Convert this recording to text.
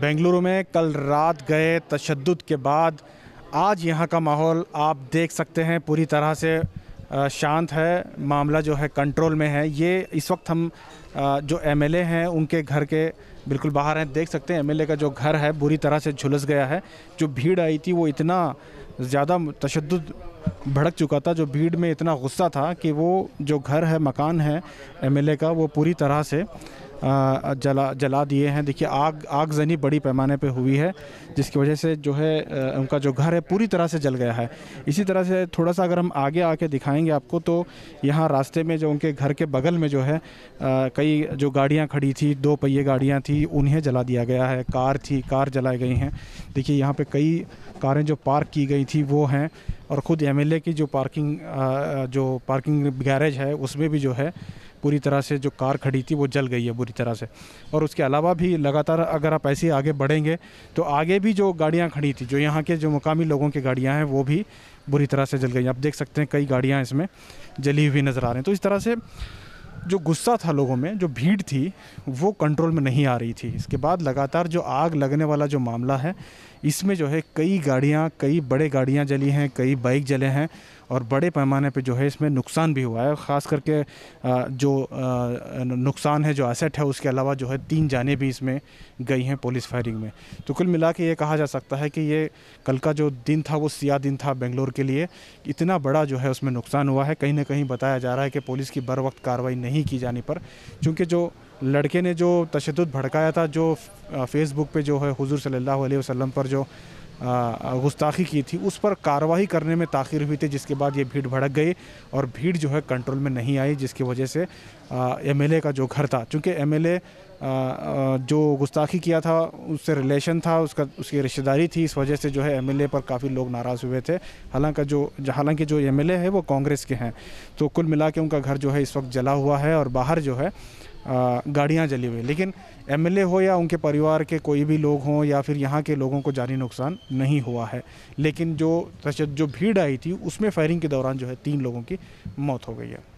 बेंगलुरु में कल रात गए तशद के बाद आज यहाँ का माहौल आप देख सकते हैं पूरी तरह से शांत है मामला जो है कंट्रोल में है ये इस वक्त हम जो एमएलए हैं उनके घर के बिल्कुल बाहर हैं देख सकते हैं एमएलए का जो घर है बुरी तरह से झुलस गया है जो भीड़ आई थी वो इतना ज़्यादा तशद भड़क चुका था जो भीड़ में इतना गुस्सा था कि वो जो घर है मकान है एमएलए का वो पूरी तरह से जला जला दिए हैं देखिए आग आगजनी बड़ी पैमाने पे हुई है जिसकी वजह से जो है उनका जो घर है पूरी तरह से जल गया है इसी तरह से थोड़ा सा अगर हम आगे आके दिखाएंगे आपको तो यहाँ रास्ते में जो उनके घर के बगल में जो है कई जो गाड़ियाँ खड़ी थी दो पहिए गाड़ियाँ थी उन्हें जला दिया गया है कार थी कार जलाई गई हैं देखिए यहाँ पर कई कारें जो पार्क की गई थी वो हैं और ख़ुद एम की जो पार्किंग जो पार्किंग गैरेज है उसमें भी जो है पूरी तरह से जो कार खड़ी थी वो जल गई है बुरी तरह से और उसके अलावा भी लगातार अगर आप ऐसे आगे बढ़ेंगे तो आगे भी जो गाड़ियाँ खड़ी थी जो यहाँ के जो मुकामी लोगों की गाड़ियाँ हैं वो भी बुरी तरह से जल गई आप देख सकते हैं कई गाड़ियाँ इसमें जली हुई नज़र आ रही हैं तो इस तरह से जो गुस्सा था लोगों में जो भीड़ थी वो कंट्रोल में नहीं आ रही थी इसके बाद लगातार जो आग लगने वाला जो मामला है इसमें जो है कई गाड़ियाँ कई बड़े गाड़ियाँ जली हैं कई बाइक जले हैं और बड़े पैमाने पे जो है इसमें नुकसान भी हुआ है ख़ास करके जो नुकसान है जो एसेट है उसके अलावा जो है तीन जाने भी इसमें गई हैं पुलिस फायरिंग में तो कुल मिला के ये कहा जा सकता है कि ये कल का जो दिन था वो सिया दिन था बेंगलोर के लिए इतना बड़ा जो है उसमें नुकसान हुआ है कहीं ना कहीं बताया जा रहा है कि पुलिस की बर वक्त कार्रवाई नहीं की जाने पर चूँकि जो लड़के ने जो तशद भड़काया था जो फेसबुक पे जो है हुजूर सल्लल्लाहु अलैहि वसल्लम पर जो गुस्ताखी की थी उस पर कार्रवाई करने में ताखिर हुई थी जिसके बाद ये भीड़ भड़क गई और भीड़ जो है कंट्रोल में नहीं आई जिसकी वजह से एमएलए का जो घर था चूँकि एम जो गुस्ताखी किया था उससे रिलेशन था उसका उसकी रिश्तेदारी थी इस वजह से जो है एम पर काफ़ी लोग नाराज़ हुए थे हालांकि जो हालांकि जो एम है वो कांग्रेस के हैं तो कुल मिला के उनका घर जो है इस वक्त जला हुआ है और बाहर जो है गाड़ियाँ जली हुई लेकिन एमएलए हो या उनके परिवार के कोई भी लोग हों या फिर यहाँ के लोगों को जानी नुकसान नहीं हुआ है लेकिन जो जो भीड़ आई थी उसमें फायरिंग के दौरान जो है तीन लोगों की मौत हो गई है